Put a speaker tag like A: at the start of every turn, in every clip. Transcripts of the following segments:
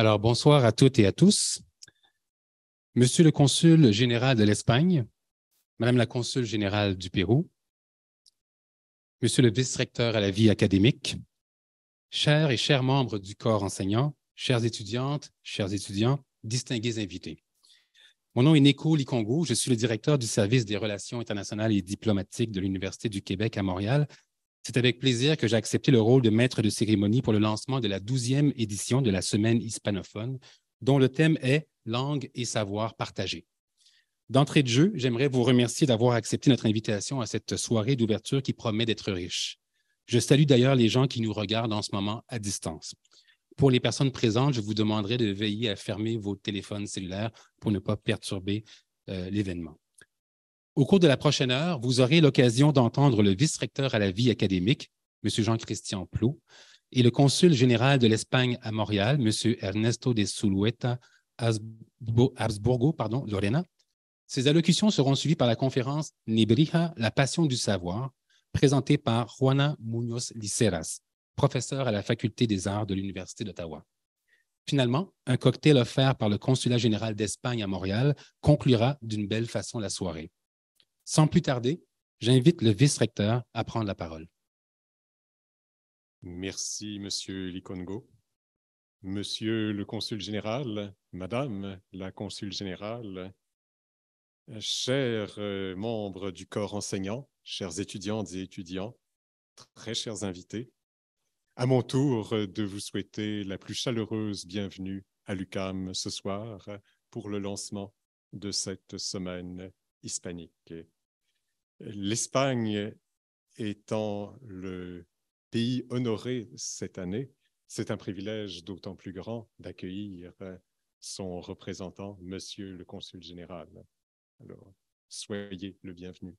A: Alors, bonsoir à toutes et à tous.
B: Monsieur le consul général de l'Espagne, Madame la consul générale du Pérou, Monsieur le vice-recteur à la vie académique, chers et chers membres du corps enseignant, chères étudiantes, chers étudiants, distingués invités. Mon nom est Neko Likongo, je suis le directeur du service des relations internationales et diplomatiques de l'Université du Québec à Montréal c'est avec plaisir que j'ai accepté le rôle de maître de cérémonie pour le lancement de la douzième édition de la Semaine hispanophone, dont le thème est Langue et savoir partagés. D'entrée de jeu, j'aimerais vous remercier d'avoir accepté notre invitation à cette soirée d'ouverture qui promet d'être riche. Je salue d'ailleurs les gens qui nous regardent en ce moment à distance. Pour les personnes présentes, je vous demanderai de veiller à fermer vos téléphones cellulaires pour ne pas perturber euh, l'événement. Au cours de la prochaine heure, vous aurez l'occasion d'entendre le vice-recteur à la vie académique, M. Jean-Christian Plou, et le consul général de l'Espagne à Montréal, M. Ernesto de Sulueta Habsburgo, pardon, Lorena. Ces allocutions seront suivies par la conférence Nebrija, la passion du savoir, présentée par Juana Muñoz Liceras, professeur à la Faculté des arts de l'Université d'Ottawa. Finalement, un cocktail offert par le Consulat général d'Espagne à Montréal conclura d'une belle façon la soirée. Sans plus tarder, j'invite le vice-recteur à prendre la
C: parole. Merci, Monsieur Likongo. Monsieur le Consul général, Madame la Consul générale, chers euh, membres du corps enseignant, chers étudiantes et étudiants, très chers invités, à mon tour de vous souhaiter la plus chaleureuse bienvenue à l'UCAM ce soir pour le lancement de cette semaine hispanique. L'Espagne étant le pays honoré cette année, c'est un privilège d'autant plus grand d'accueillir euh, son représentant, Monsieur le Consul général. Alors, soyez le bienvenu.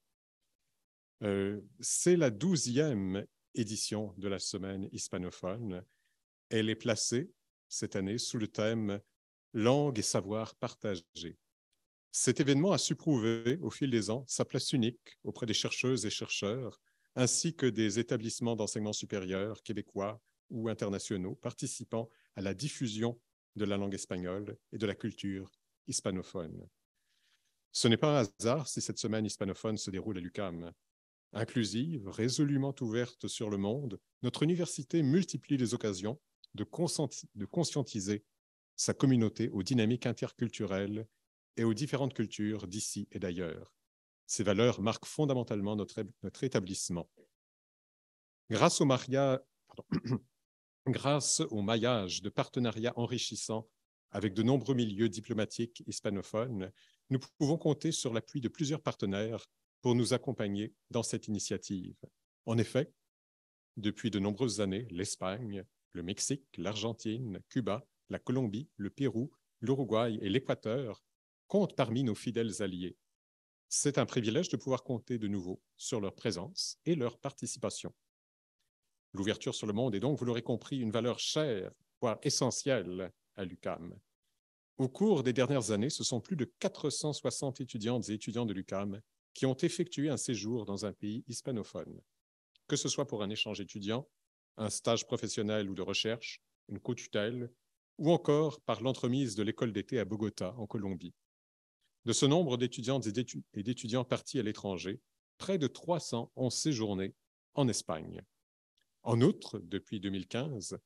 C: Euh, c'est la douzième édition de la semaine hispanophone. Elle est placée cette année sous le thème Langue et savoir partagés. Cet événement a su prouver, au fil des ans, sa place unique auprès des chercheuses et chercheurs, ainsi que des établissements d'enseignement supérieur québécois ou internationaux participant à la diffusion de la langue espagnole et de la culture hispanophone. Ce n'est pas un hasard si cette semaine hispanophone se déroule à l'UCAM. Inclusive, résolument ouverte sur le monde, notre université multiplie les occasions de, de conscientiser sa communauté aux dynamiques interculturelles et aux différentes cultures d'ici et d'ailleurs. Ces valeurs marquent fondamentalement notre, notre établissement. Grâce au, grâce au maillage de partenariats enrichissants avec de nombreux milieux diplomatiques hispanophones, nous pouvons compter sur l'appui de plusieurs partenaires pour nous accompagner dans cette initiative. En effet, depuis de nombreuses années, l'Espagne, le Mexique, l'Argentine, Cuba, la Colombie, le Pérou, l'Uruguay et l'Équateur Compte parmi nos fidèles alliés. C'est un privilège de pouvoir compter de nouveau sur leur présence et leur participation. L'ouverture sur le monde est donc, vous l'aurez compris, une valeur chère, voire essentielle à l'UCAM. Au cours des dernières années, ce sont plus de 460 étudiantes et étudiants de l'UCAM qui ont effectué un séjour dans un pays hispanophone, que ce soit pour un échange étudiant, un stage professionnel ou de recherche, une co-tutelle, ou encore par l'entremise de l'école d'été à Bogota, en Colombie. De ce nombre d'étudiantes et d'étudiants partis à l'étranger, près de 300 ont séjourné en Espagne. En outre, depuis 2015,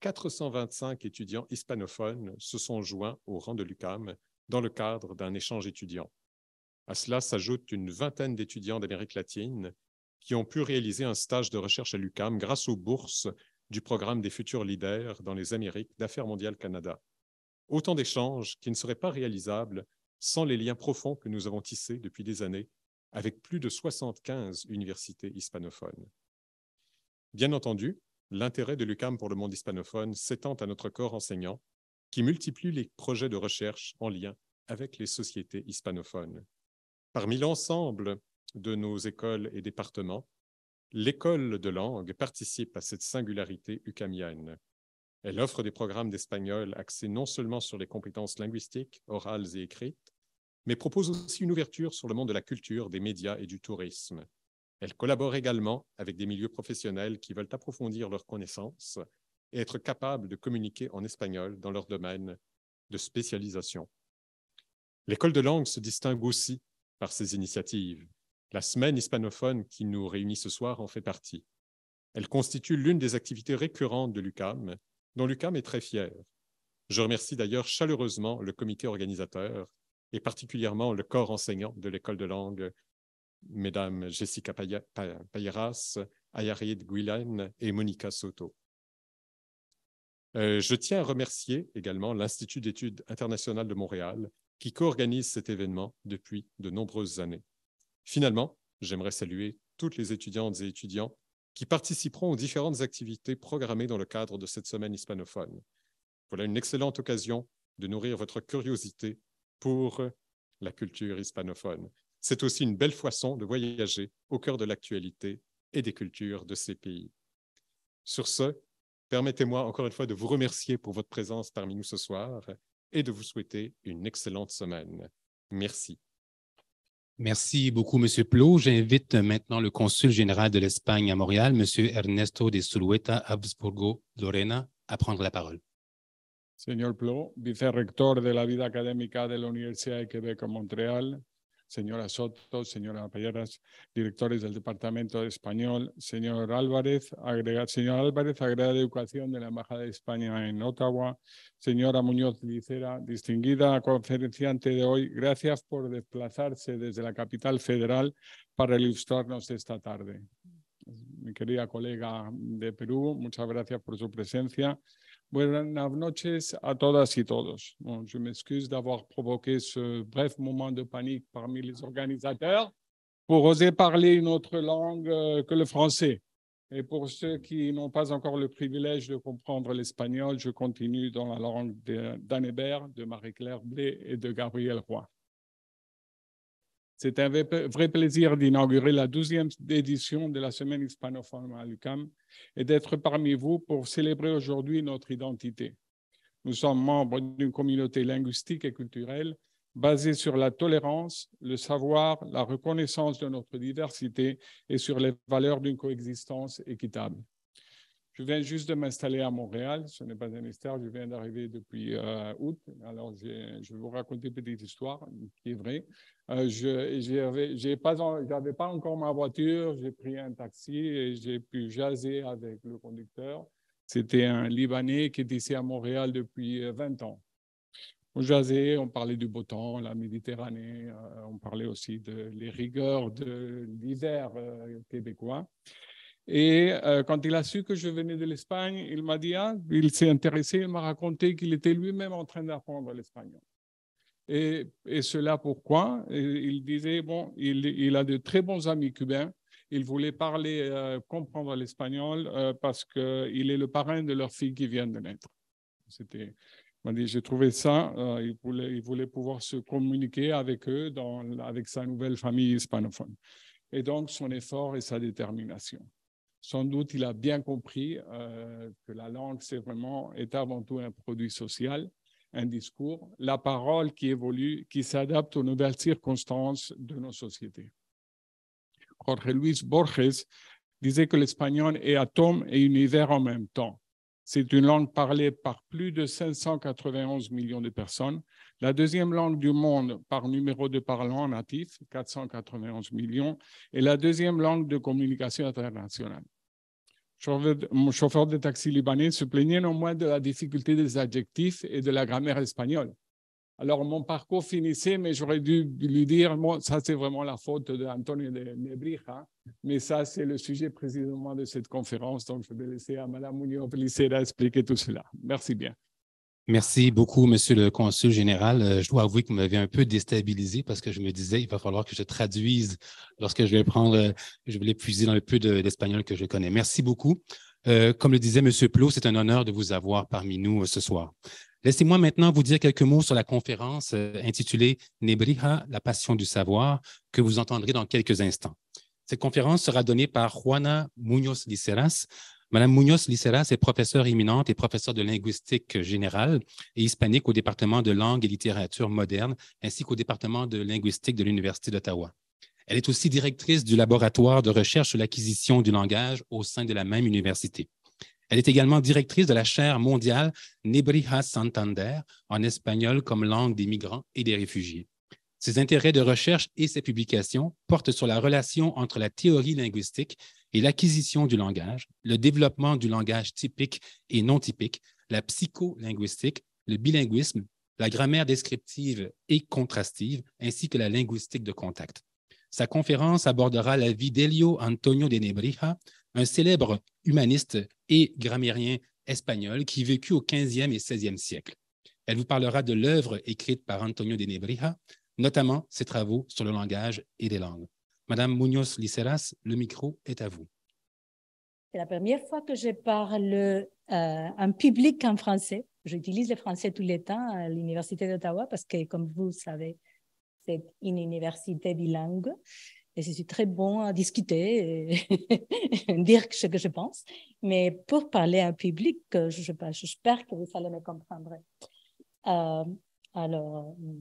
C: 425 étudiants hispanophones se sont joints au rang de l'UCAM dans le cadre d'un échange étudiant. À cela s'ajoute une vingtaine d'étudiants d'Amérique latine qui ont pu réaliser un stage de recherche à l'UCAM grâce aux bourses du programme des futurs leaders dans les Amériques d'Affaires mondiales Canada. Autant d'échanges qui ne seraient pas réalisables sans les liens profonds que nous avons tissés depuis des années avec plus de 75 universités hispanophones. Bien entendu, l'intérêt de l'UCAM pour le monde hispanophone s'étend à notre corps enseignant qui multiplie les projets de recherche en lien avec les sociétés hispanophones. Parmi l'ensemble de nos écoles et départements, l'école de langue participe à cette singularité ucamienne elle offre des programmes d'espagnol axés non seulement sur les compétences linguistiques, orales et écrites, mais propose aussi une ouverture sur le monde de la culture, des médias et du tourisme. Elle collabore également avec des milieux professionnels qui veulent approfondir leurs connaissances et être capables de communiquer en espagnol dans leur domaine de spécialisation. L'école de langue se distingue aussi par ses initiatives. La semaine hispanophone qui nous réunit ce soir en fait partie. Elle constitue l'une des activités récurrentes de l'UCAM dont Lucas est très fier. Je remercie d'ailleurs chaleureusement le comité organisateur et particulièrement le corps enseignant de l'école de langue, mesdames Jessica Payeras, Ayarid Guilaine et Monica Soto. Euh, je tiens à remercier également l'Institut d'études internationales de Montréal qui co-organise cet événement depuis de nombreuses années. Finalement, j'aimerais saluer toutes les étudiantes et étudiants qui participeront aux différentes activités programmées dans le cadre de cette semaine hispanophone. Voilà une excellente occasion de nourrir votre curiosité pour la culture hispanophone. C'est aussi une belle façon de voyager au cœur de l'actualité et des cultures de ces pays. Sur ce, permettez-moi encore une fois de vous remercier pour votre présence parmi nous ce soir et de vous souhaiter une excellente semaine. Merci.
B: Merci beaucoup, M. Plot. J'invite maintenant le consul général de l'Espagne à Montréal, M. Ernesto de Sulueta, Habsburgo Lorena, à prendre la parole.
A: Señor Plot, vice-rector de la vida académica de l'Université de Québec à Montréal, señora Soto, señora Pallaras, directores del Departamento de Español, señor Álvarez, agrega, señor Álvarez, agregada de Educación de la Embajada de España en Ottawa, señora Muñoz Licera, distinguida conferenciante de hoy, gracias por desplazarse desde la capital federal para ilustrarnos esta tarde. Mi querida colega de Perú, muchas gracias por su presencia. Bonne noches à toutes et à Bon, je m'excuse d'avoir provoqué ce bref moment de panique parmi les organisateurs pour oser parler une autre langue euh, que le français. Et pour ceux qui n'ont pas encore le privilège de comprendre l'espagnol, je continue dans la langue d'Annebert, de Marie-Claire Blé et de Gabriel Roy. C'est un vrai plaisir d'inaugurer la douzième édition de la Semaine hispanophone à l'UCAM et d'être parmi vous pour célébrer aujourd'hui notre identité. Nous sommes membres d'une communauté linguistique et culturelle basée sur la tolérance, le savoir, la reconnaissance de notre diversité et sur les valeurs d'une coexistence équitable. Je viens juste de m'installer à Montréal. Ce n'est pas un mystère, Je viens d'arriver depuis euh, août. Alors, je vais vous raconter une petite histoire qui est vraie. Euh, je n'avais pas, encore ma voiture. J'ai pris un taxi et j'ai pu jaser avec le conducteur. C'était un Libanais qui était ici à Montréal depuis 20 euh, ans. On jasait, on parlait du beau temps, la Méditerranée, euh, on parlait aussi de les rigueurs de l'hiver québécois. Et euh, quand il a su que je venais de l'Espagne, il m'a dit, ah, il s'est intéressé, il m'a raconté qu'il était lui-même en train d'apprendre l'espagnol. Et, et, cela pourquoi Il disait, bon, il, a de très bons amis cubains, il voulait parler, euh, comprendre l'espagnol euh, parce qu'il est le parrain de leur fille qui vient de naître. C'était, j'ai trouvé ça, il voulait, il, voulait, pouvoir se communiquer avec eux, dans, avec sa nouvelle famille hispanophone. Et donc son effort et sa détermination sans doute, il a bien compris euh, que la langue, c'est vraiment, est avant tout un produit social, un discours, la parole qui évolue, qui s'adapte aux nouvelles circonstances de nos sociétés. Jorge Luis Borges disait que l'espagnol est atome et univers en même temps. C'est une langue parlée par plus de 591 millions de personnes, la deuxième langue du monde par numéro de parlants natifs, 491 millions, et la deuxième langue de communication internationale mon chauffeur de taxi libanais se plaignait non moins de la difficulté des adjectifs et de la grammaire espagnole. Alors, mon parcours finissait, mais j'aurais dû lui dire, moi, ça, c'est vraiment la faute d'Antonio de Nebrija. Hein. Mais ça, c'est le sujet précisément de cette conférence. Donc, je vais laisser à Madame Munoz expliquer tout cela. Merci bien.
B: Merci beaucoup, Monsieur le Consul général. Euh, je dois avouer que vous m'avez un peu déstabilisé parce que je me disais il va falloir que je traduise lorsque je vais prendre, euh, je vais l'épuiser dans le peu d'espagnol que je connais. Merci beaucoup. Euh, comme le disait Monsieur Plot, c'est un honneur de vous avoir parmi nous ce soir. Laissez-moi maintenant vous dire quelques mots sur la conférence intitulée Nebrija, la passion du savoir, que vous entendrez dans quelques instants. Cette conférence sera donnée par Juana Muñoz Liceras, Madame muñoz Licera, est professeure éminente et professeure de linguistique générale et hispanique au département de langue et littérature moderne, ainsi qu'au département de linguistique de l'Université d'Ottawa. Elle est aussi directrice du laboratoire de recherche sur l'acquisition du langage au sein de la même université. Elle est également directrice de la chaire mondiale Nebrija Santander en espagnol comme langue des migrants et des réfugiés. Ses intérêts de recherche et ses publications portent sur la relation entre la théorie linguistique et l'acquisition du langage, le développement du langage typique et non typique, la psycholinguistique, le bilinguisme, la grammaire descriptive et contrastive, ainsi que la linguistique de contact. Sa conférence abordera la vie d'Elio Antonio de Nebrija, un célèbre humaniste et grammairien espagnol qui vécut au 15e et 16e siècle. Elle vous parlera de l'œuvre écrite par Antonio de Nebrija, notamment ses travaux sur le langage et les langues. Madame Munoz Liceras, le micro est à vous.
D: C'est la première fois que je parle euh, en public en français. J'utilise le français tous les temps à l'Université d'Ottawa parce que, comme vous savez, c'est une université bilingue et je suis très bon à discuter et dire ce que je pense. Mais pour parler en un public, j'espère je, J'espère que vous allez me comprendre. Euh, alors, euh,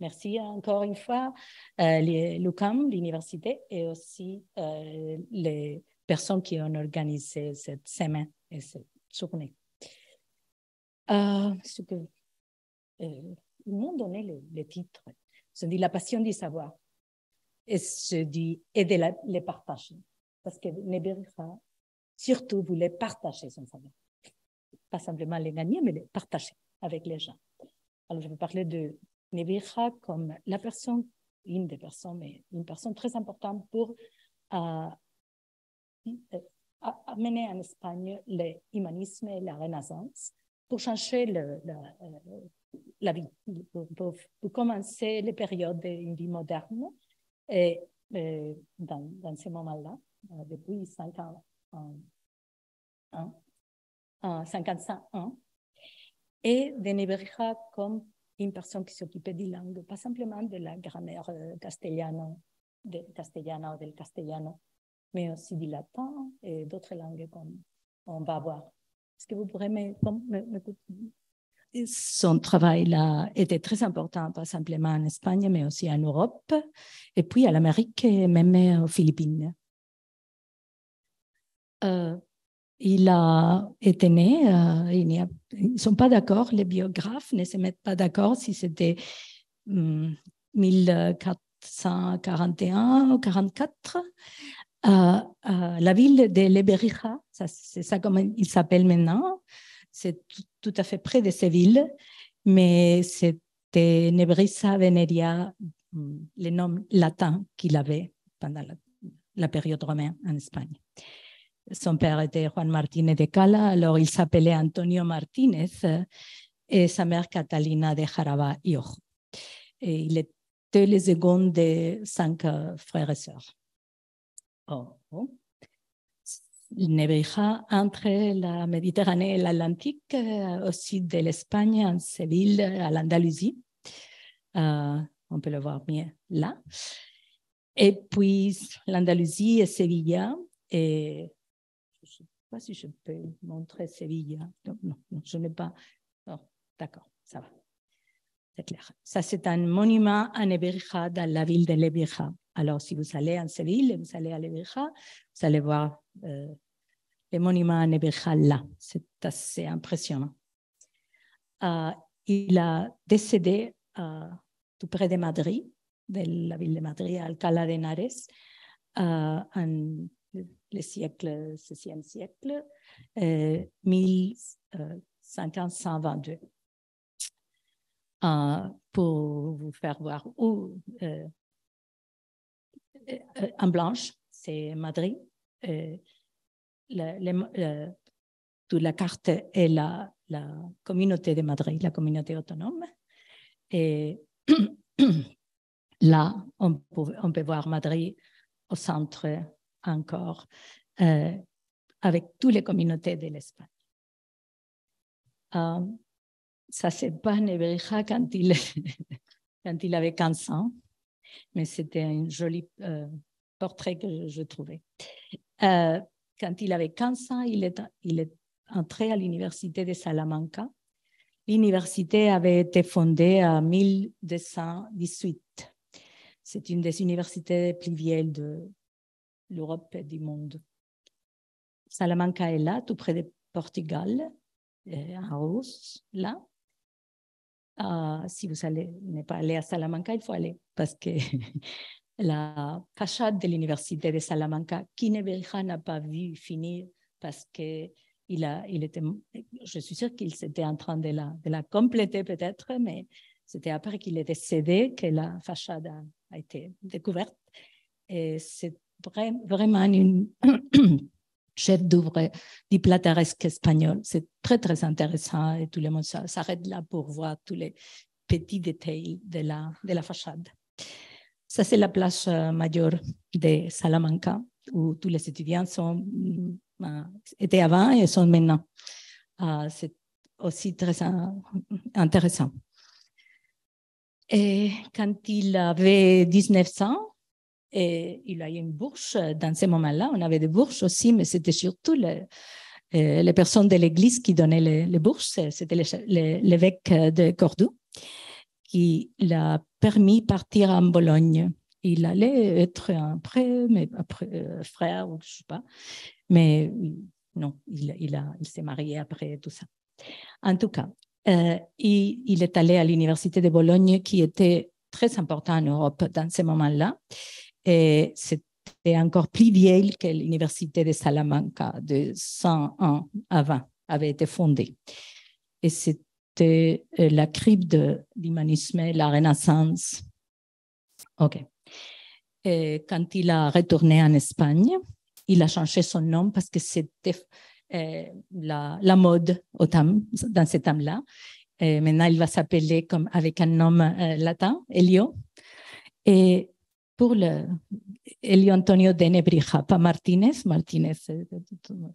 D: Merci encore une fois, euh, l'UCAM, l'université, et aussi euh, les personnes qui ont organisé cette semaine et cette journée. Euh, que, euh, ils m'ont donné le, le titre. Je dit la passion du savoir et, je dis, aider de les partager. Parce que Nebericha, surtout, voulait partager son savoir. Pas simplement les gagner, mais les partager avec les gens. Alors, je vais parler de Nebira comme la personne, une des personnes, mais une personne très importante pour euh, euh, amener en Espagne l'humanisme et la Renaissance, pour changer euh, la, vie, pour, commencer les périodes d'une vie moderne. Et, dans, dans, ces moments-là, depuis euh, 55 ans, et de comme une personne qui s'occupait des langues, pas simplement de la grammaire euh, de castellana ou del castellano, mais aussi du latin et d'autres langues qu'on va voir. Est-ce que vous pourrez m'écouter Son travail là était très important, pas simplement en Espagne, mais aussi en Europe, et puis à l'Amérique et même euh, aux Philippines. Euh, il a été né, euh, il ils ne sont pas d'accord, les biographes ne se mettent pas d'accord si c'était 1441 hmm, ou 44. Euh, euh, la ville de Leberija, c'est ça comme il s'appelle maintenant, c'est tout à fait près de ces villes, mais c'était Nebrisa Veneria, hmm, le nom latin qu'il avait pendant la période romaine en Espagne. Son père était Juan Martínez de Cala, alors il s'appelait Antonio Martínez eh, et sa mère Catalina de Jaraba y Ojo. Et il était le second de cinq euh, frères et sœurs. Oh, entre la Méditerranée et l'Atlantique, euh, au sud de l'Espagne, en Séville, à l'Andalousie. Euh, on peut le voir bien là. Et puis l'Andalousie et Séville et si je peux montrer Séville. Hein? Non, je n'ai pas. D'accord, ça va. C'est clair. Ça, c'est un monument à Neverja dans la ville de Neverja. Alors, si vous allez en Séville, vous allez à Neverja, vous allez voir euh, le monument à Neverja là. C'est assez impressionnant. Euh, il a décédé euh, tout près de Madrid, de la ville de Madrid, à Alcalá de Henares, en le siècle, sixième e siècle, euh, euh, euh, pour vous faire voir où, euh, en blanche, c'est Madrid. La, toute la carte est la, la communauté de Madrid, la communauté autonome. Et là, on peut, on peut voir Madrid au centre encore euh, avec toutes les communautés de l'Espagne. Euh, ça, c'est pas Nebrija quand il, quand il avait 15 ans, mais c'était un joli euh, portrait que je, trouvais. quand il avait 15 ans, il est, il est entré à l'université de Salamanca. L'université avait été fondée en 1218. C'est une des universités les plus vieilles de, l'Europe et du monde. Salamanca est là, tout près de Portugal, euh, en Rousse, là. Euh, si vous n'allez pas aller à Salamanca, il faut aller parce que la façade de l'université de Salamanca, qui n'a pas vu finir parce que il a, il était, je suis sûre qu'il s'était en train de la, de la compléter peut-être, mais c'était après qu'il est décédé que la façade a, a été découverte. Et c'est vraiment une chef d'œuvre du espagnol. C'est très, très intéressant et tout le monde s'arrête là pour voir tous les petits détails de la, de la façade. Ça, c'est la place euh, majeure de Salamanca, où tous les étudiants sont, mm, ben, étaient avant et sont maintenant. Ah, c'est aussi très intéressant. Et quand il avait 19 ans, et il a eu une bourse euh, dans ces moments-là. On avait des bourses aussi, mais c'était surtout euh, les personnes de l'Église qui donnaient les, bourses. C'était l'évêque euh, de Cordoue qui l'a permis de partir en Bologne. Il allait être un après, frère, je ne sais pas. Mais non, il, il s'est marié après tout ça. En tout cas, il, il, est allé à l'université de Bologne, qui était très importante en Europe dans ces moments-là et c'était encore plus vieille que l'université de Salamanca de 100 ans avant avait été fondée. Et c'était euh, la crypte de l'humanisme, la Renaissance. OK. quand il a retourné en Espagne, il a changé son nom parce que c'était euh, la, mode dans ce âme là maintenant, il va s'appeler comme avec un nom euh, latin, Elio. Et pour le Elio Antonio de Nebrija, pas Martinez, Martinez,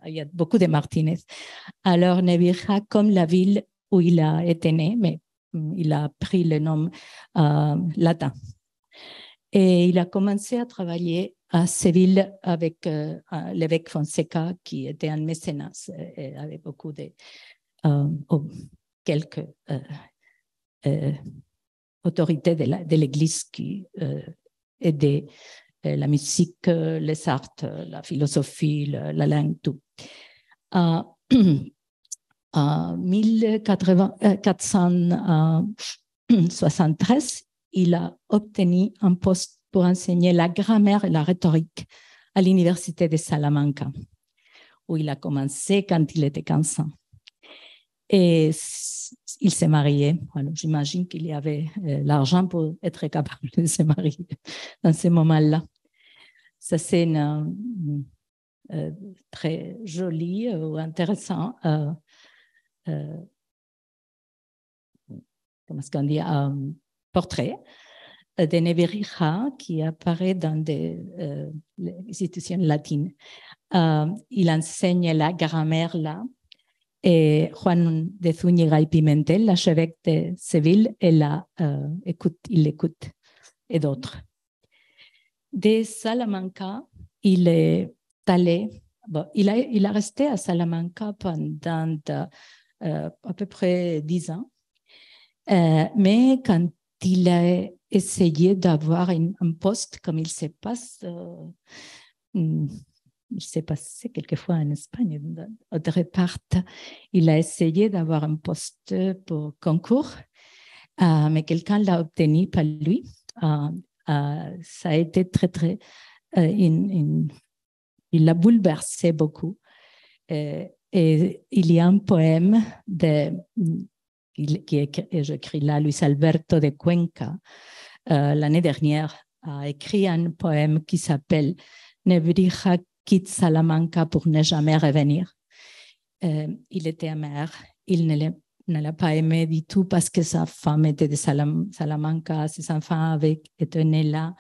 D: il y a beaucoup de Martinez. Alors Nebrija, comme la ville où il a été né, mais mm, il a pris le nom euh, latin. Et il a commencé à travailler à Séville avec euh, l'évêque Fonseca, qui était un mécénat avec avait beaucoup de euh, quelques autorités de l'Église qui de euh, la musique, euh, les arts, euh, la philosophie, la, langue, tout. en 1473, il a obtenu un poste pour enseigner la grammaire et la rhétorique à l'université de Salamanca, où il a commencé quand il était 15 ans. Et il s'est marié. Alors, j'imagine qu'il y avait euh, l'argent pour être capable de se marier dans ces moment là Ça, c'est une, euh, euh, très jolie ou intéressant. Euh, comment est-ce qu'on dit Portrait de Neverija qui apparaît dans des institutions latines. il enseigne la grammaire là et eh, Juan de Zúñiga y Pimentel, l'archevêque de Séville, et euh, écoute, il l'écoute, et d'autres. De Salamanca, il est allé, il, a, il a resté à Salamanca pendant euh, à peu près dix ans, euh, mais quand il a essayé d'avoir un poste, comme il se passe, il s'est passé quelquefois en Espagne. Audrey Part, il a essayé d'avoir un poste pour concours, euh, mais quelqu'un l'a obtenu par lui. Euh, euh, ça a été très, très. il l'a bouleversé beaucoup. Et, il y a un poème de, qui est, j'écris là, Luis Alberto de Cuenca, l'année dernière, a écrit un poème qui s'appelle Nebrija quitte Salamanca pour ne jamais revenir. Euh, il était amer. Il ne l'a pas aimé du tout parce que sa femme était de Salamanca, ses enfants avaient été là.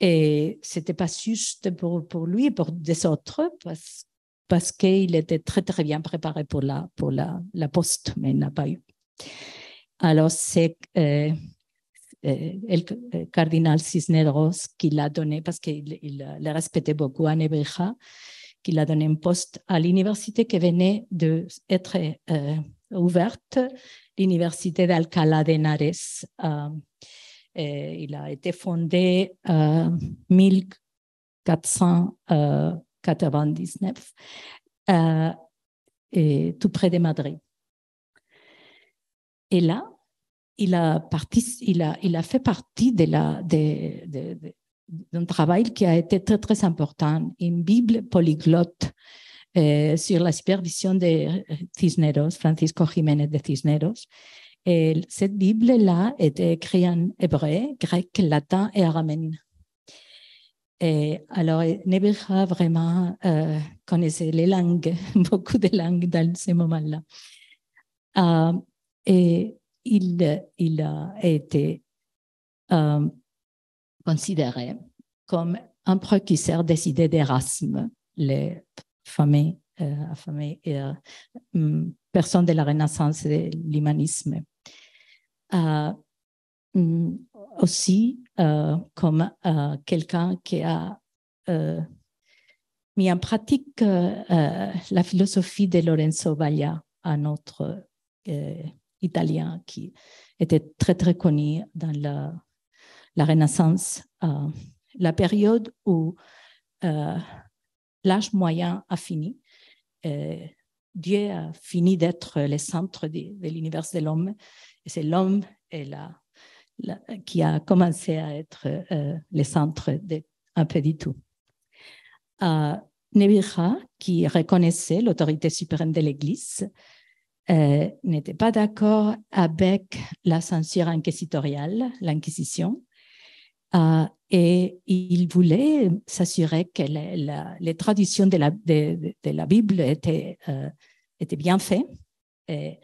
D: Et c'était pas juste pour, lui et pour des autres parce, parce qu'il était très, très bien préparé pour la, pour la, poste, mais il n'a pas eu. Alors, c'est euh, eh, le eh, cardinal Cisneros qui l'a donné parce qu'il le respectait beaucoup à Nebrija, qui l'a donné un poste à l'université qui venait d'être être eh, ouverte, l'université d'Alcalá de Henares. Euh, il a été fondé euh, en 1499 euh, et tout près de Madrid. Et là, il a, il a, il a fait partie de la, d'un travail qui a été très, très important, une Bible polyglotte euh, sur la supervision de Cisneros, Francisco Jiménez de Cisneros. cette Bible-là était écrite en hébreu, grec, latin et araméen. Et alors, pas vraiment euh, connaissait les langues, beaucoup de langues dans ce moment là euh, et il, a été euh, considéré comme un précurseur des idées d'Erasme, les femmes euh, euh, mm, personnes de la Renaissance et de l'humanisme. Mm, aussi comme quelqu'un qui a mis en pratique la philosophie de Lorenzo Valla à notre italien qui était très très connu dans la, Renaissance, euh, la période où euh, l'âge moyen a fini. Euh, Dieu a fini d'être le centre de, l'univers de l'homme. et C'est l'homme qui a commencé à être le centre d'un un peu du tout. Nevira qui reconnaissait l'autorité suprême de l'Église, euh, n'était pas d'accord avec la censure inquisitoriale, l'inquisition, euh, et il voulait s'assurer que les traditions de la, Bible étaient, euh, étaient, bien faites. Et,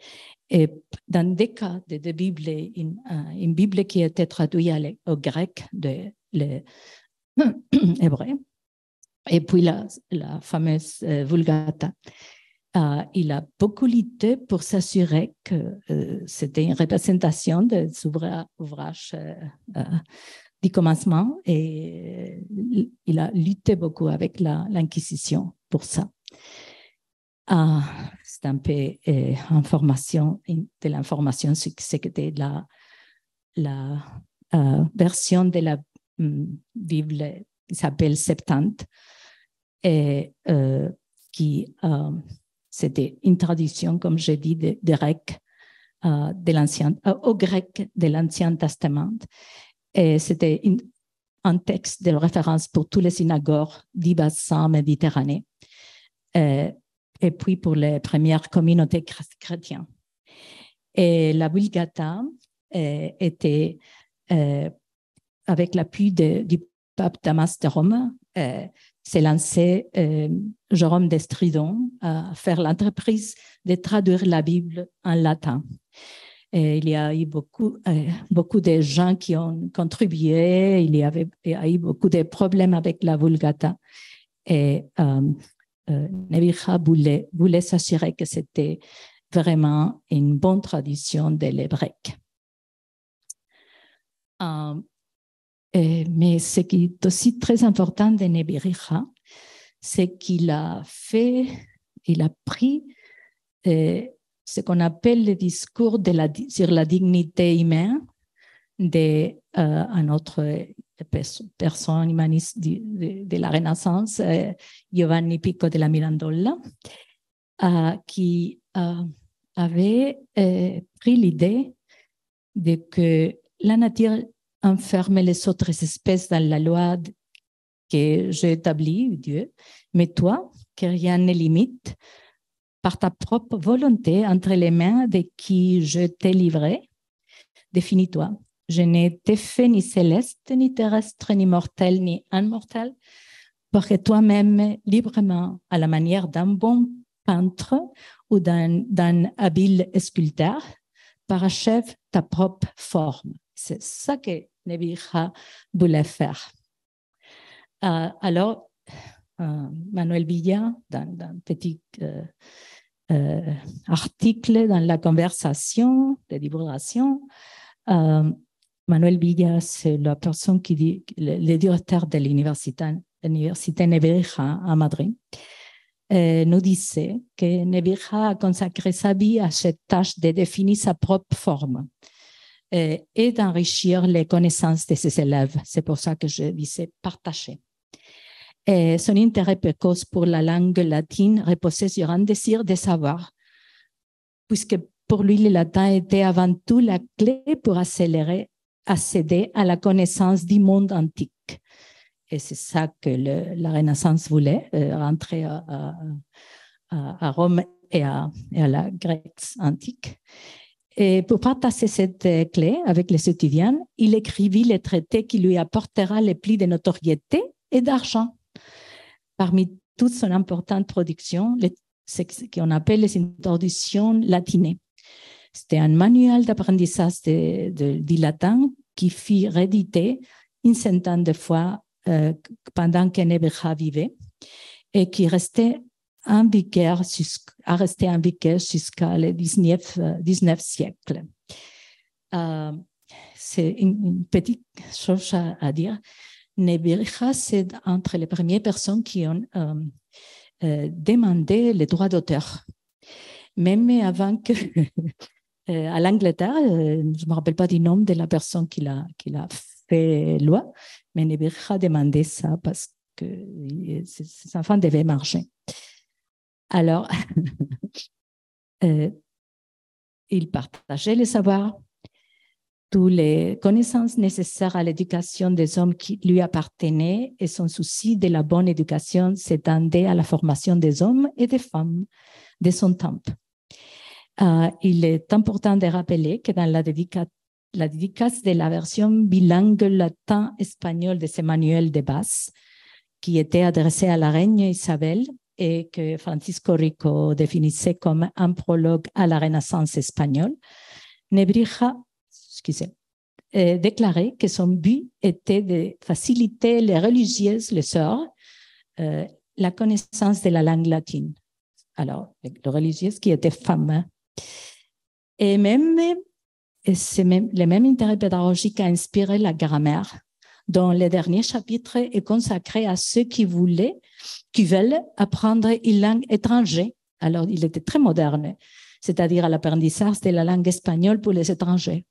D: dans des cas de, Bible, une, Bible qui était traduite au grec de l'hébreu, et puis la, fameuse Vulgata. Euh, il a beaucoup lutté pour s'assurer que euh, c'était une représentation des ouvrages euh, du commencement et il a lutté beaucoup avec l'Inquisition pour ça. Ah, c'est un peu information, de l'information sur ce que la, la version de la hum, Bible qui s'appelle Septante et qui c'était une tradition, comme j'ai dit, de de euh, euh, au grec de l'Ancien Testament. Et c'était un texte de référence pour tous les synagogues du bassin méditerranéen euh, et, puis pour les premières communautés chrétiennes. Et la Vulgata était, avec l'appui du pape Damas de Rome, s'est lancé euh, Jérôme d'Estridon à faire l'entreprise de traduire la Bible en latin. il y a eu beaucoup, euh, beaucoup de gens qui ont contribué. Il y, avait, a eu beaucoup de problèmes avec la Vulgata. Et euh, euh voulait, s'assurer que c'était vraiment une bonne tradition de l'hébreu. Eh, mais ce qui est aussi très important de Nebirija, c'est qu'il a fait, il a pris eh, ce qu'on appelle le discours de la, sur la dignité humaine de eh, autre personne humaniste de, la Renaissance, Giovanni Pico de la Mirandola, euh, qui euh, avait euh, pris l'idée de que la nature enfermer les autres espèces dans la loi que j'ai établie, Dieu, mais toi, que rien ne limite, par ta propre volonté entre les mains de qui je t'ai livré, définis-toi. Je n'ai t'ai fait ni céleste, ni terrestre, ni mortel, ni immortel, pour que toi-même, librement, à la manière d'un bon peintre ou d'un habile sculpteur, parachève ta propre forme. C'est ça que Nebira voulait faire. alors, euh, Manuel Villa, dans, un petit euh, euh, article dans la conversation de divulgation, Manuel Villa, c'est la personne qui dit, le, directeur de l'université, l'université à Madrid, nous disait que Nebira a consacré sa vie à cette tâche de définir sa propre forme euh, et d'enrichir les connaissances de ses élèves. C'est pour ça que je visais partager. Et euh, son intérêt précoce pour la langue latine reposait sur un désir de savoir, puisque pour lui, le latin était avant tout la clé pour accélérer, accéder à la connaissance du monde antique. Et c'est ça que la Renaissance voulait, euh, rentrer à, Rome et à, et à, la Grèce antique. Et pour partager cette euh, clé avec les étudiants, il écrivit le traité qui lui apportera les plis de notoriété et d'argent. Parmi toutes son importante production, ce qu'on appelle les introductions latinées. C'était un manuel d'apprentissage de, du latin qui fut réédité une centaine de fois euh, pendant pendant que vivait et qui restait un vicaire, a resté un vicaire jusqu'à le 19, e siècle. c'est une, petite chose à, dire. Nebirja, c'est entre les premières personnes qui ont euh, euh, demandé les droits d'auteur. Même avant que, euh, à l'Angleterre, je ne me rappelle pas du nom de la personne qui l'a, qui l'a fait loi, mais Nebirja demandait ça parce que ses enfants devaient marcher. Alors, euh, il partageait les savoirs, toutes les connaissances nécessaires à l'éducation des hommes qui lui appartenaient et son souci de la bonne éducation s'étendait à la formation des hommes et des femmes de son temps. Euh, il est important de rappeler que dans la dédicace la dédicace de la version bilingue latin-espagnol de ce manuel de base, qui était adressé à la reine Isabelle et que Francisco Rico définissait comme un prologue à la Renaissance espagnole, Nebrija euh, déclarait que son but était de faciliter les religieuses, les sœurs, euh, la connaissance de la langue latine. Alors, les religieuses qui étaient femmes. Hein. Et même, et même, le même intérêt pédagogique a inspiré la grammaire dont le dernier chapitre est consacré à ceux qui voulaient, qui veulent apprendre une langue étrangère. Alors, il était très moderne, c'est-à-dire à, l'apprentissage de la langue espagnole pour les étrangers.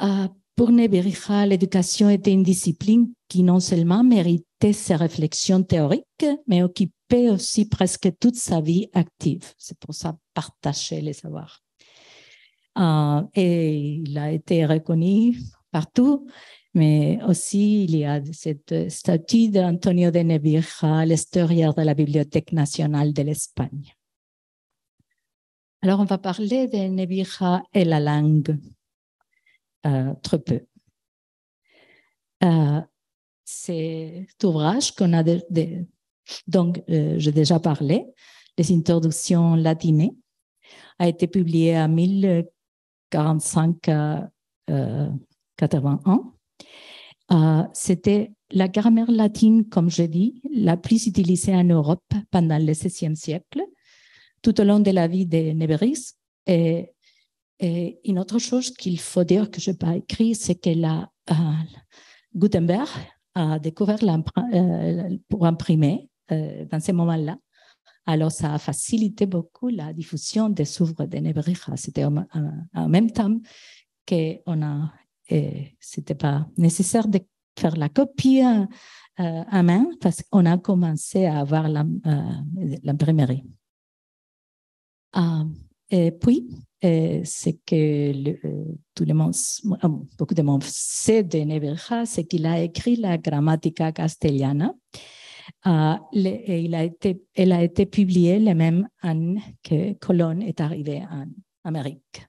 D: Euh, pour Neberija, l'éducation était une discipline qui non seulement méritait ses réflexions théoriques, mais occupait aussi presque toute sa vie active. C'est pour ça partager les savoirs. Ah, et il a été reconnu partout mais aussi, il y a cette statue d'Antonio de Nebrija, l'historien de la Bibliothèque nationale de l'Espagne. Alors, on va parler de Nebrija et la langue euh, Trop peu. Euh, cet ouvrage qu'on a donc euh, j'ai déjà parlé, les introductions latinées, a été publié en 1045 à 81 euh, c'était la grammaire latine, comme je dis, la plus utilisée en Europe pendant le XVIe siècle, tout au long de la vie de Neveris. Et, et une autre chose qu'il faut dire que je n'ai pas écrit, c'est que euh, Gutenberg a découvert euh, pour imprimer dans ces moments-là. Alors, ça a facilité beaucoup la diffusion des œuvres de Nebrija. C'était en, en, même temps qu'on a et c'était pas nécessaire de faire la copie euh, euh, à main parce qu'on a commencé à avoir l'imprimerie. Euh, ah, et puis, c'est que tout monde, beaucoup de monde sait de Neverja, c'est qu'il a écrit la Grammatica Castellana. Ah, et il a été, elle a été publiée le même année que Colón est arrivé en Amérique,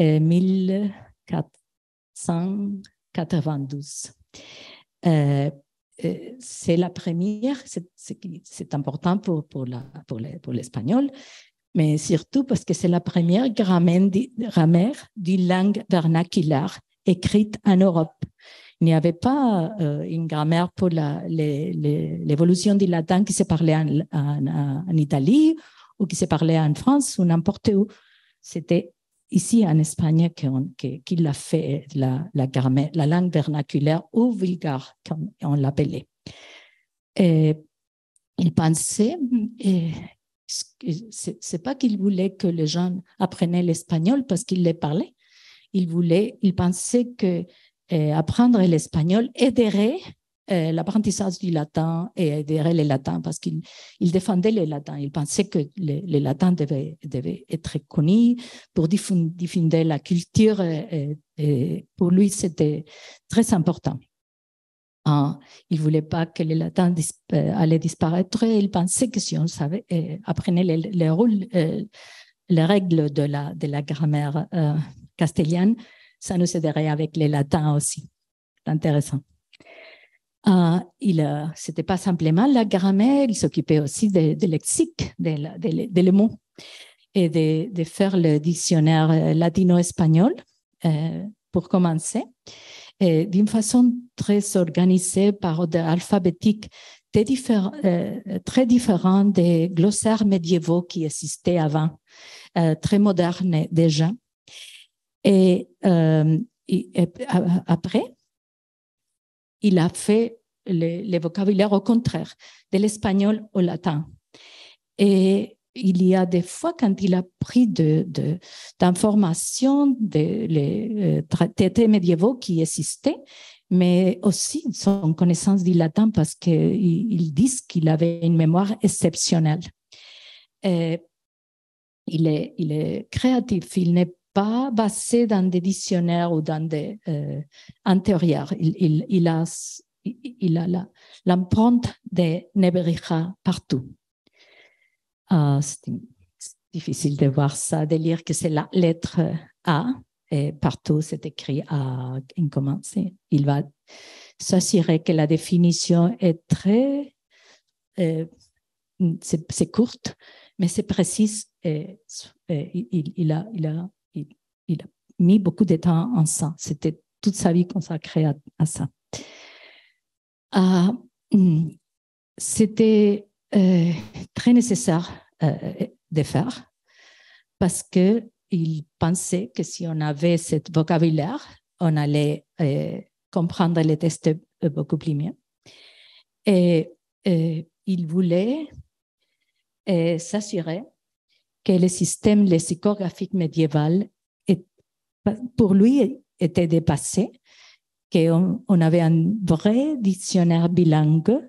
D: 1400, 192. Euh, euh, c'est la première, c'est important pour, pour l'espagnol, pour mais surtout parce que c'est la première grammaire, d'une langue vernaculaire écrite en Europe. Il n'y avait pas euh, une grammaire pour l'évolution du latin qui se parlait en, en, en Italie ou qui se parlait en France ou n'importe où. C'était Ici, en Espagne, qu'il a fait la, la, langue vernaculaire ou vulgaire, comme on l'appelait. il pensait, et c'est pas qu'il voulait que les gens apprenaient l'espagnol parce qu'il les parlait. Il voulait, il pensait que eh, apprendre l'espagnol aiderait euh, l'apprentissage du latin et aiderait les latins parce qu'il défendait les latins. Il pensait que le latin latins être connu pour diffuser la culture. Et, pour lui, c'était très important. Hein? il ne voulait pas que le latin euh, allait disparaître. Il pensait que si on savait, euh, apprenait les, règles de la, grammaire castellane, ça nous aiderait avec les latins aussi. C'est intéressant. Ah, euh, il, c'était pas simplement la grammaire, il s'occupait aussi des de lexiques, des de, de, mots et de, faire le dictionnaire euh, latino-espagnol euh, pour commencer. Et d'une façon très organisée, par ordre alphabétique, très, diffère, euh, euh, très différent des glossaires médiévaux qui existaient avant, très modernes déjà. Et, et après, il a fait le vocabulaire au contraire, de l'espagnol au latin. Et il y a des fois, quand il a pris d'informations de, euh, des de, traités médiévaux qui existaient, mais aussi son connaissance du latin parce qu'ils disent qu'il avait une mémoire exceptionnelle. Et euh, il, est, il est créatif, il n'est pas basé dans des dictionnaires ou dans des euh, antérieurs. Il, il, il, a, il a l'empreinte de Neberija partout. Ah, c'est difficile de voir ça, de lire que c'est la lettre A. Et partout, c'est écrit A en Il va s'assurer que la définition est très. Euh, c'est courte, mais c'est précise. Et, il, a, il, a, il a mis beaucoup de temps en ça. C'était toute sa vie consacrée à, ça. Ah, hmm. C'était euh, très nécessaire euh, de faire parce que il pensait que si on avait ce vocabulaire, on allait euh, comprendre les textes beaucoup plus mieux. Et il voulait s'assurer que le système lexicographique médiéval pour lui, était dépassé, qu'on on avait un vrai dictionnaire bilingue,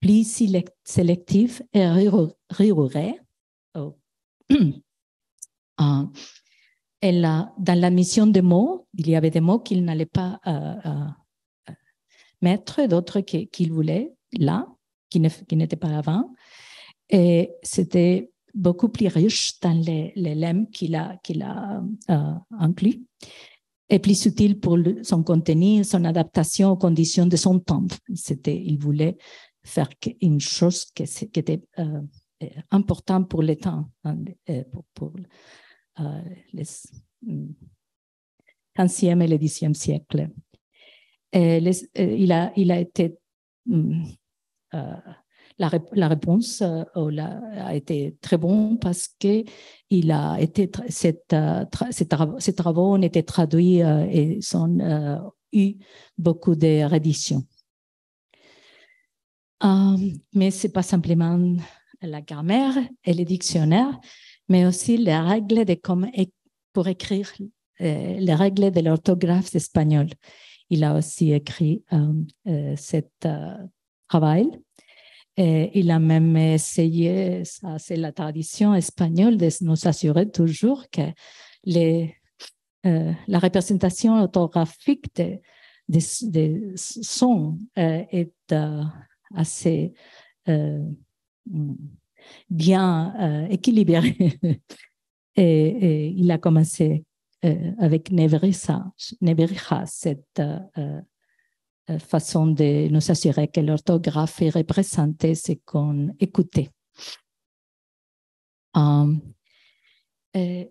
D: plus sélectif et ruré. Oh. Ah. dans la mission des mots, il y avait des mots qu'il n'allait pas euh, euh, mettre, d'autres qu'il voulait là, qui n'étaient pas avant. Et c'était beaucoup plus riche dans les, les lemmes qu'il a, qu'il a euh, inclus et plus utile pour son contenu, son adaptation aux conditions de son temps. C'était, il voulait faire une chose qui, qui était euh, importante pour le temps, pour, les 15e hein, euh, et le 10e siècle. il, a, il a été mm, la, réponse euh, oh a été très bonne parce que il a été euh, ces, travaux ont été traduits euh, et ont eu beaucoup de réditions. mais c'est pas simplement la grammaire et les dictionnaires, mais aussi les règles de pour écrire les règles de l'orthographe espagnole. Il a aussi écrit euh, travail eh, il a même essayé, c'est la tradition espagnole, de nous assurer toujours que les, euh, la représentation orthographique des sons euh, est euh, assez bien équilibrée. et, il a commencé avec Neverija, cette euh, façon de nous assurer que l'orthographe est représentée, c'est qu'on écoutait. Euh, euh,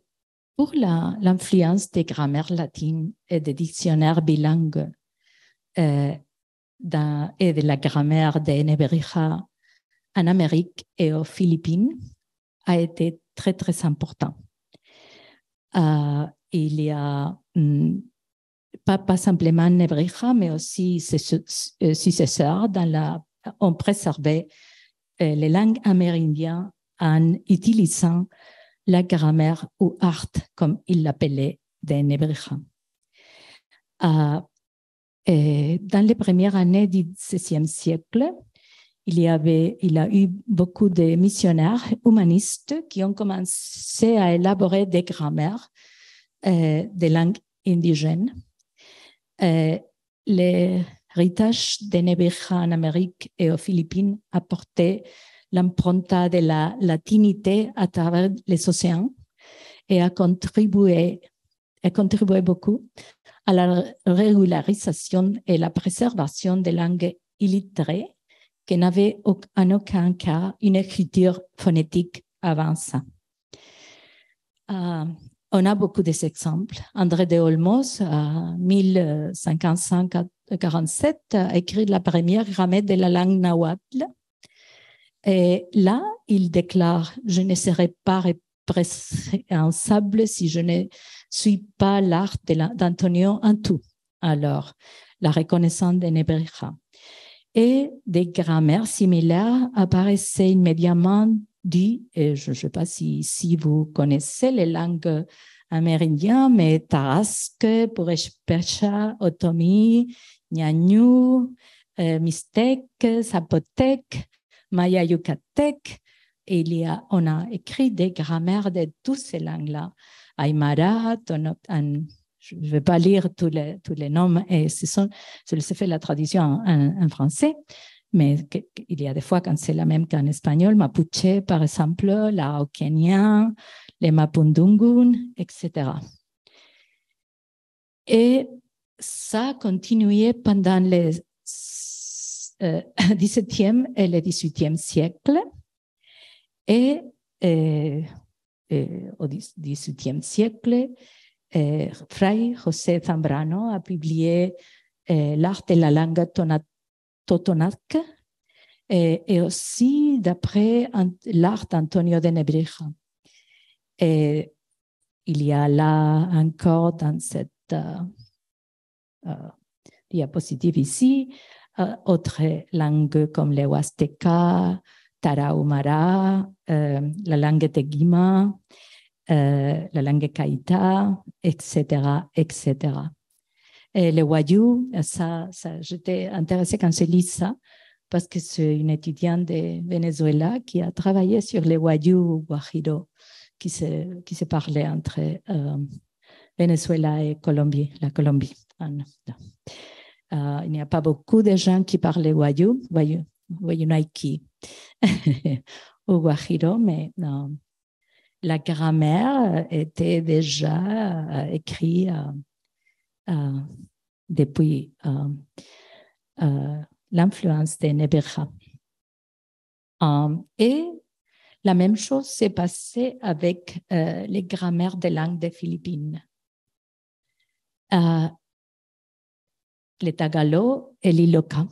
D: pour l'influence des grammaires latines et des dictionnaires bilingues et de la grammaire de Neberija en Amérique et aux Philippines a été très, très important. il y a hmm, pas, simplement Nebrija, mais aussi ses, euh, successeurs dans la, ont préservé euh, les langues amérindiennes en utilisant la grammaire ou art, comme ils l'appelaient, des Nebrija. Euh, dans les premières années du XVIe siècle, il y avait, il a eu beaucoup de missionnaires humanistes qui ont commencé à élaborer des grammaires des langues indigènes euh, l'héritage des Nebeja en Amérique et aux Philippines a porté l'empreinte de la latinité à travers les océans et a contribué, beaucoup à la régularisation et la préservation des langues illitrées qui n'avaient en aucun cas une écriture phonétique avant ça. Euh, on a beaucoup d'exemples. André de Olmos, en euh, 1547, a écrit la première grammaire de la langue nahuatl. Et là, il déclare Je ne serai pas répréhensible si je ne suis pas l'art d'Antonio en tout. Alors, la reconnaissance de Nebrija. Et des grammaires similaires apparaissaient immédiatement dit, et je ne sais pas si, si vous connaissez les langues amérindiennes, mais Tarasque, Purespecha, Otomi, Nyanyu, euh, Mistèque, Zapotec, Maya Yucatec. Et il y a, on a écrit des grammaires de toutes ces langues-là. Aymara, je ne vais pas lire tous les, tous les noms, et ce sont, le fait la tradition en, en français mais il y a des fois quand c'est la même qu'en espagnol, mapuche par exemple, la Kenyan, les mapundungun, etc. Et ça e continuait pendant les euh, 17e et le 18e siècle. Et, euh, euh, au 18e siècle, Fray José Zambrano a publié L'art de la langue Totonac et, aussi d'après l'art d'Antonio de Nebrija. il y a là encore dans cette euh, euh, diapositive ici, euh, autres langues comme le Huasteca, Tarahumara, la langue de Guima, la langue Kaita, etc., etc. Et eh, les Wayou, ça, ça j'étais intéressée quand j'ai lu ça, parce que c'est une étudiante de Venezuela qui a travaillé sur les Wayou Guajiro, qui se, qui se parlait entre euh, Venezuela et Colombie, la Colombie. Ah, euh, il n'y a pas beaucoup de gens qui parlent Wayou, Wayou, ou Guajiro, mais euh, la grammaire était déjà écrite euh, depuis euh, euh, l'influence des Nebeja et la même chose s'est passée avec les grammaires des langues des Philippines. les Tagalog et l'Iloca.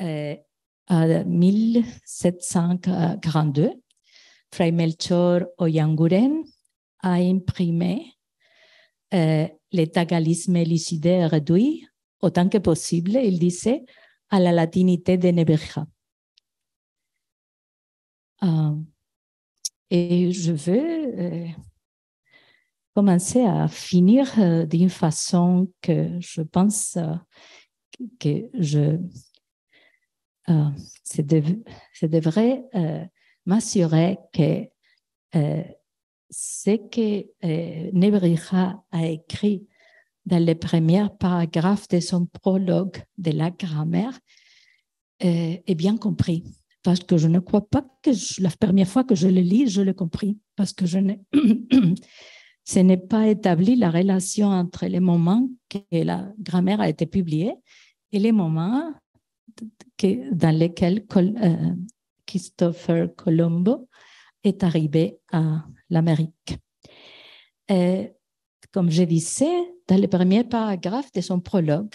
D: 1742, Fray Melchor Oyanguren a imprimé euh, l'étagalisme élucidé est réduit, autant que possible, il disait, à la latinité de Neberja. Ah, et je veux euh, commencer à finir euh, d'une façon que je pense euh, que je devrais devrait m'assurer que ce que euh, Nebrija a écrit dans les premier paragraphes de son prologue de la grammaire est euh, bien compris. Parce que je ne crois pas que la première fois que je le lis, je l'ai compris. Parce que je n'ai, ce n'est pas établi la relation entre les moments que la grammaire a été publiée et les moments dans lesquels euh, Christopher Colombo est arrivé à l'Amérique. Euh, comme je disais, dans le premier paragraphe de son prologue,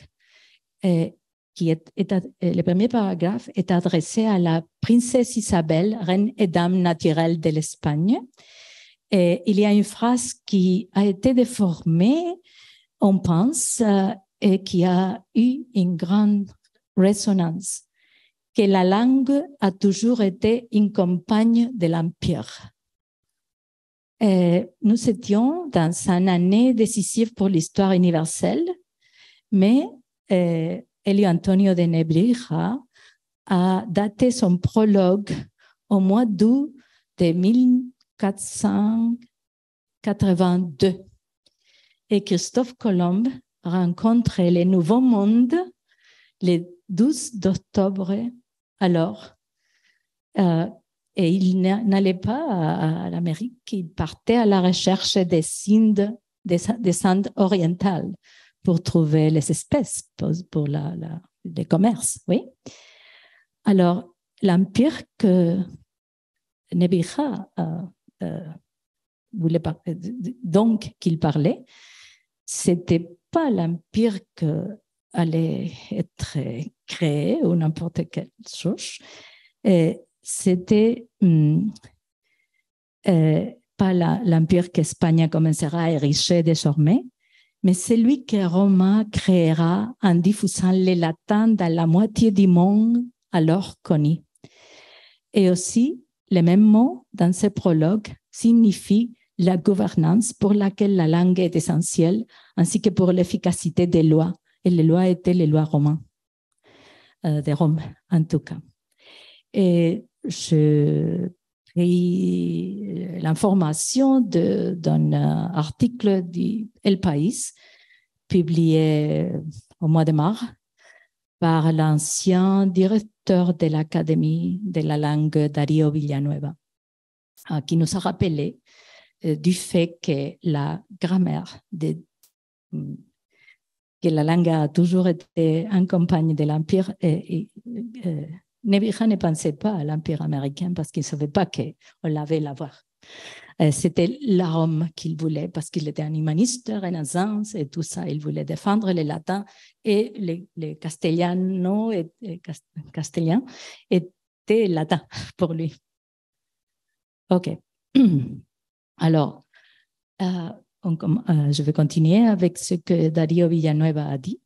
D: euh, qui est, euh, le premier paragraphe est adressé à la princesse Isabelle, reine et dame naturelle de l'Espagne. il y a une phrase qui a été déformée, on pense, et qui a eu une grande résonance, que la langue a toujours été une compagne de l'Empire. Euh, nous étions dans une année décisive pour l'histoire universelle, mais euh, Elio Antonio de Nebrija a daté son prologue au mois d'août de 1482. Et Christophe Colomb rencontre le Nouveau Monde le 12 octobre alors, euh, et il n'allait pas à, l'Amérique, il partait à la recherche des Indes, des, orientales pour trouver les espèces pour, le commerce. les commerces. Oui. Alors, l'empire que Nebiha euh, euh, voulait euh, donc qu'il parlait, c'était pas l'empire que allait être créé ou n'importe quelle chose c'était hmm, euh, pas l'empire qu'Espagne commencera à ériger désormais, mais celui que Roma créera en diffusant le latin dans la moitié du monde alors connu. Et aussi, le même mot dans ce prologue signifie la gouvernance pour laquelle la langue est essentielle, ainsi que pour l'efficacité des lois. Et les lois étaient les lois romaines, euh, de Rome en tout cas je pris euh, l'information d'un euh, article du El País publié euh, au mois de mars par l'ancien directeur de l'Académie de la langue d'Ario Villanueva, qui nous a rappelé du fait que la grammaire, de, que la langue a toujours été en compagnie de l'Empire, et, Nebira ne pensait pas à l'Empire américain parce qu'il ne savait pas qu'on l'avait l'avoir. Euh, c'était la qu'il voulait parce qu'il était un humaniste Renaissance et tout ça. Il voulait défendre les latins et les, castellano et, et castellans étaient pour lui. OK. Alors, euh, euh, je vais continuer avec ce que Dario Villanueva a dit.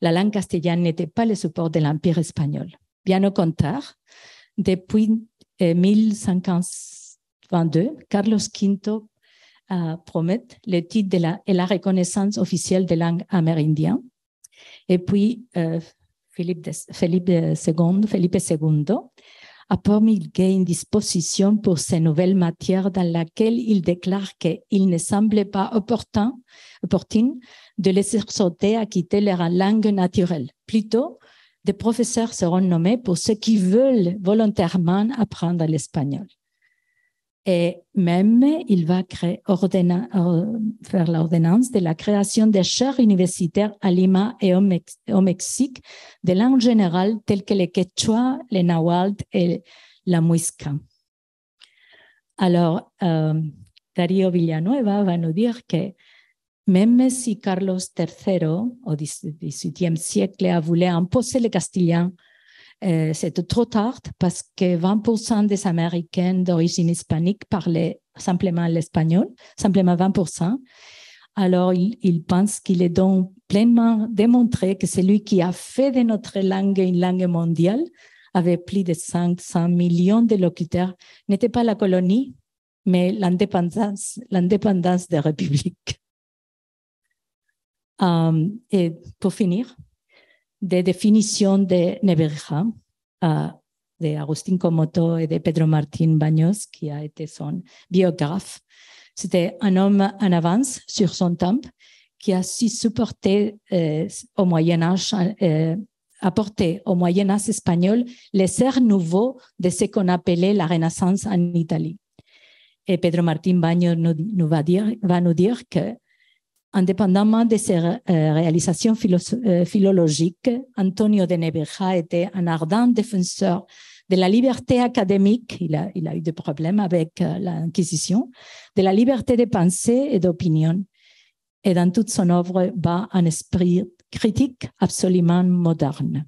D: La langue castellane n'était pas le support de l'Empire espagnol bien au contraire. Depuis 1522, eh, Carlos V a eh, promet le titre de la, et la reconnaissance officielle des langues amérindiennes. Et puis, eh, Philippe, Philippe, II, II a promis une disposition pour ces nouvelles matières dans laquelle il déclare qu'il ne semblait pas opportun, de les exhorter à quitter leur langue naturelle. Plutôt, des professeurs seront nommés pour ceux qui veulent volontairement apprendre l'espagnol. Et même, il va créer faire l'ordonnance de la création des chaires universitaires à Lima et au, Mexique de langues générales telles que les Quechua, les Nahuatl et la Muisca. Alors, euh, Darío Villanueva va nous dire que même si Carlos III, au XVIIIe siècle, a voulu imposer le castillan, euh, c'était trop tard parce que 20% des Américains d'origine hispanique parlaient simplement l'espagnol, simplement 20%. Alors, il, pense qu'il est donc pleinement démontré que celui qui a fait de notre langue une langue mondiale, avec plus de 500 millions de locuteurs, n'était pas la colonie, mais l'indépendance, l'indépendance des républiques. Um, et eh, pour finir, des définitions de Neberja, de uh, d'Agustin Komoto et de Pedro Martín Baños, qui a été son biographe. C'était un homme en avance sur son temps qui a su supporter eh, au Moyen Âge, eh, apporter au Moyen Âge espagnol les airs nouveaux de ce qu'on appelait la Renaissance en Italie. Et Pedro Martín Baños va, dire, va nous dire que Indépendamment de ses euh, réalisations euh, philologiques, Antonio de Nebrija était un ardent défenseur de la liberté académique, il a, eu des problèmes avec euh, l'Inquisition, de la liberté de pensée et d'opinion. Et dans toute son œuvre, bat un esprit critique
A: absolument moderne.